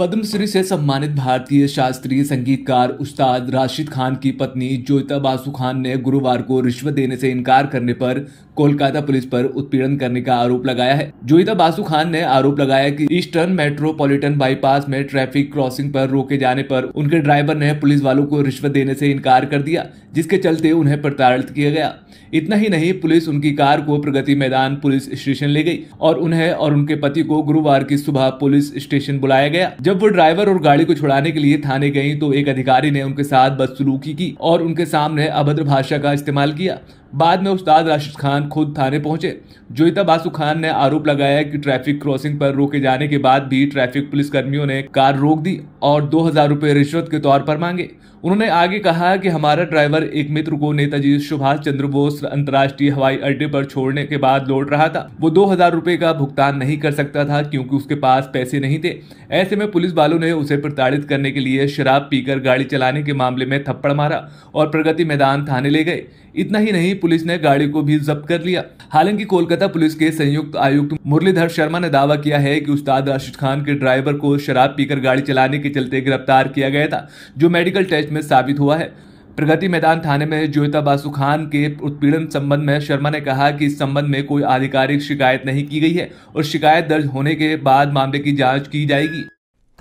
पद्मश्री से सम्मानित भारतीय शास्त्रीय संगीतकार उस्ताद राशिद खान की पत्नी ज्योता बासु खान ने गुरुवार को रिश्वत देने से इनकार करने पर कोलकाता पुलिस पर उत्पीड़न करने का आरोप लगाया है ज्योता बासु खान ने आरोप लगाया कि ईस्टर्न मेट्रोपॉलिटन बाईपास में ट्रैफिक क्रॉसिंग पर रोके जाने पर उनके ड्राइवर ने पुलिस वालों को रिश्वत देने से इनकार कर दिया जिसके चलते उन्हें प्रताड़ित किया गया इतना ही नहीं पुलिस उनकी कार को प्रगति मैदान पुलिस स्टेशन ले गई और उन्हें और उनके पति को गुरुवार की सुबह पुलिस स्टेशन बुलाया गया जब वो ड्राइवर और गाड़ी को छुड़ाने के लिए थाने गई तो एक अधिकारी ने उनके साथ बदसलूकी की और उनके सामने अभद्र भाषा का इस्तेमाल किया बाद में उस्ताद राशिद खान खुद थाने पहुंचे जोईता बासु खान ने आरोप लगाया कि ट्रैफिक क्रॉसिंग पर रोके जाने के बाद भी ट्रैफिक पुलिस कर्मियों ने कार रोक दी और दो हजार रूपए रिश्वत के तौर पर मांगे उन्होंने आगे कहा कि हमारा ड्राइवर एक मित्र को नेताजी सुभाष चंद्र बोस अंतर्राष्ट्रीय हवाई अड्डे पर छोड़ने के बाद लौट रहा था वो दो हजार रूपए का भुगतान नहीं कर सकता था क्योंकि उसके पास पैसे नहीं थे ऐसे में पुलिस वालों ने उसे प्रताड़ित करने के लिए शराब पीकर गाड़ी चलाने के मामले में थप्पड़ मारा और प्रगति मैदान थाने ले गए इतना ही नहीं पुलिस ने गाड़ी को भी जब्त कर लिया हालांकि कोलकाता पुलिस के संयुक्त आयुक्त मुरलीधर शर्मा ने दावा किया है कि उस्ताद राशिद खान के ड्राइवर को शराब पीकर गाड़ी चलाने के चलते गिरफ्तार किया गया था जो मेडिकल टेस्ट में साबित हुआ है प्रगति मैदान थाने में ज्योता बासु खान के उत्पीड़न संबंध में शर्मा ने कहा कि इस संबंध में कोई आधिकारिक शिकायत नहीं की गई है और शिकायत दर्ज होने के बाद मामले की जांच की जाएगी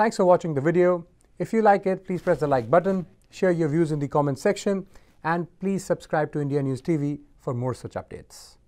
thanks for watching the video if you like it please press the like button share your views in the section and please subscribe to India News TV for more such updates.